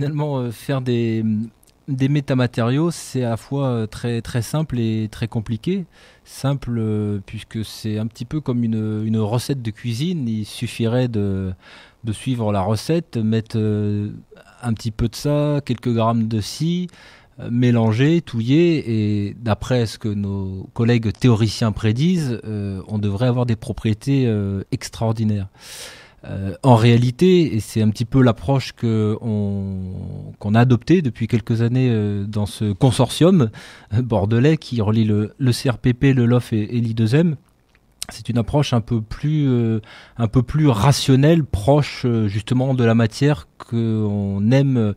finalement, euh, faire des, des métamatériaux, c'est à la fois euh, très, très simple et très compliqué. Simple, euh, puisque c'est un petit peu comme une, recette de cuisine. Il suffirait de, suivre la recette, mettre un petit peu de ça, quelques grammes de ci, mélanger, touiller, et d'après ce que nos collègues théoriciens prédisent, on devrait avoir des propriétés extraordinaires. Euh, en réalité, et c'est un petit peu l'approche qu'on a adoptée depuis quelques années euh, dans ce consortium euh, bordelais qui relie le, CRPP, le LOF et, l'I2M, c'est une approche un peu plus, un peu plus rationnelle, proche justement de la matière qu'on aime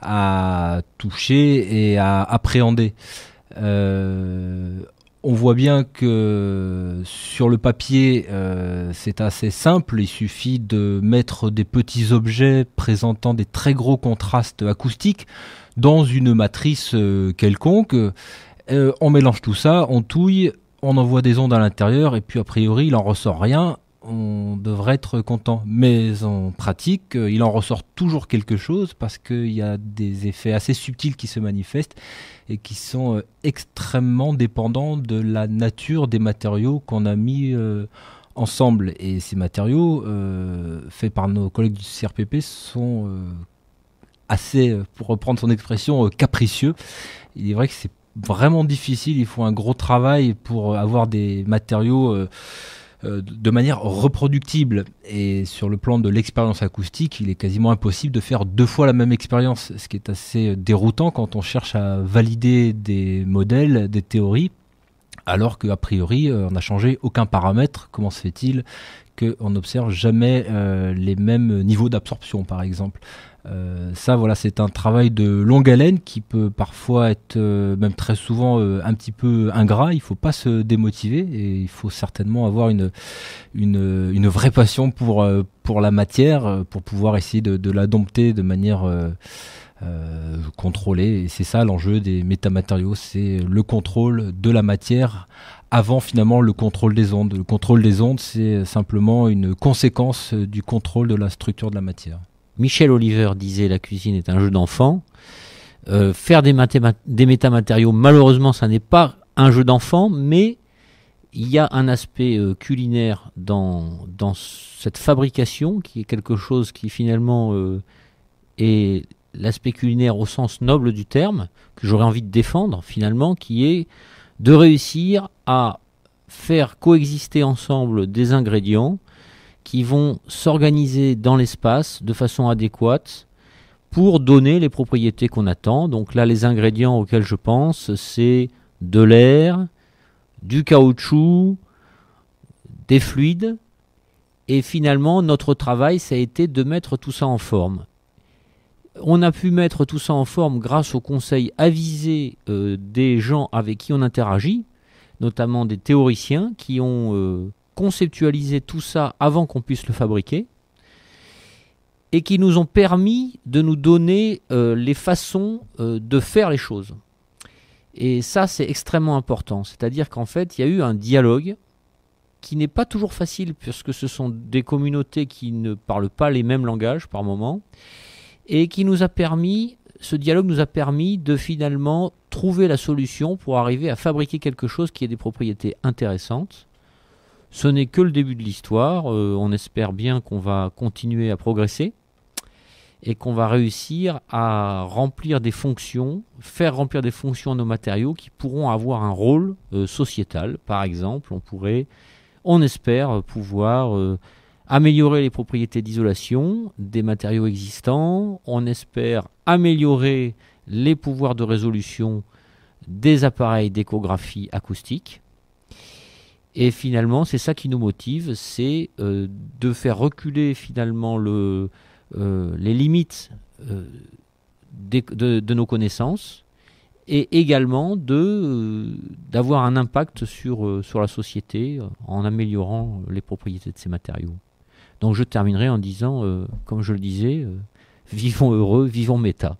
à toucher et à appréhender on voit bien que sur le papier, euh, c'est assez simple. Il suffit de mettre des petits objets présentant des très gros contrastes acoustiques dans une matrice euh, quelconque. Euh, on mélange tout ça, on touille, on envoie des ondes à l'intérieur et puis a priori, il n'en ressort rien on devrait être content. Mais en pratique, euh, il en ressort toujours quelque chose parce qu'il y a des effets assez subtils qui se manifestent et qui sont euh, extrêmement dépendants de la nature des matériaux qu'on a mis euh, ensemble. Et ces matériaux faits par nos collègues du CRPP sont assez, pour reprendre son expression, capricieux. Il est vrai que c'est vraiment difficile, il faut un gros travail pour avoir des matériaux euh, de manière reproductible. Et sur le plan de l'expérience acoustique, il est quasiment impossible de faire deux fois la même expérience, ce qui est assez déroutant quand on cherche à valider des modèles, des théories, alors qu'a priori, euh, on n'a changé aucun paramètre. Comment se fait-il qu'on n'observe jamais euh, les mêmes niveaux d'absorption, par exemple euh, ça, voilà, c'est un travail de longue haleine qui peut parfois être, euh, même très souvent, euh, un petit peu ingrat. Il ne faut pas se démotiver et il faut certainement avoir une, vraie passion pour, la matière, pour pouvoir essayer de, la dompter de manière contrôlée. Et c'est ça l'enjeu des métamatériaux, c'est le contrôle de la matière avant finalement le contrôle des ondes. Le contrôle des ondes, c'est simplement une conséquence du contrôle de la structure de la matière. Michel Oliver disait la cuisine est un jeu d'enfant. Euh, faire des, des métamatériaux, malheureusement, ça n'est pas un jeu d'enfant, mais il y a un aspect euh, culinaire dans, cette fabrication qui est quelque chose qui finalement euh, est l'aspect culinaire au sens noble du terme, que j'aurais envie de défendre finalement, qui est de réussir à faire coexister ensemble des ingrédients qui vont s'organiser dans l'espace de façon adéquate pour donner les propriétés qu'on attend. Donc là, les ingrédients auxquels je pense, c'est de l'air, du caoutchouc, des fluides. Et finalement, notre travail, ça a été de mettre tout ça en forme. On a pu mettre tout ça en forme grâce aux conseils avisés euh, des gens avec qui on interagit, notamment des théoriciens qui ont euh, conceptualiser tout ça avant qu'on puisse le fabriquer et qui nous ont permis de nous donner euh, les façons euh, de faire les choses. Et ça, c'est extrêmement important. C'est-à-dire qu'en fait, il y a eu un dialogue qui n'est pas toujours facile, puisque ce sont des communautés qui ne parlent pas les mêmes langages par moment, et qui nous a permis, ce dialogue nous a permis de finalement trouver la solution pour arriver à fabriquer quelque chose qui ait des propriétés intéressantes, ce n'est que le début de l'histoire. Euh, on espère bien qu'on va continuer à progresser et qu'on va réussir à remplir des fonctions, faire remplir des fonctions à nos matériaux qui pourront avoir un rôle euh, sociétal. Par exemple, on pourrait, on espère euh, pouvoir améliorer les propriétés d'isolation des matériaux existants. On espère améliorer les pouvoirs de résolution des appareils d'échographie acoustique. Et finalement, c'est ça qui nous motive, c'est euh, de faire reculer finalement euh, les limites euh, de, nos connaissances et également d'avoir un impact sur, sur la société en améliorant les propriétés de ces matériaux. Donc je terminerai en disant, comme je le disais, vivons heureux, vivons méta.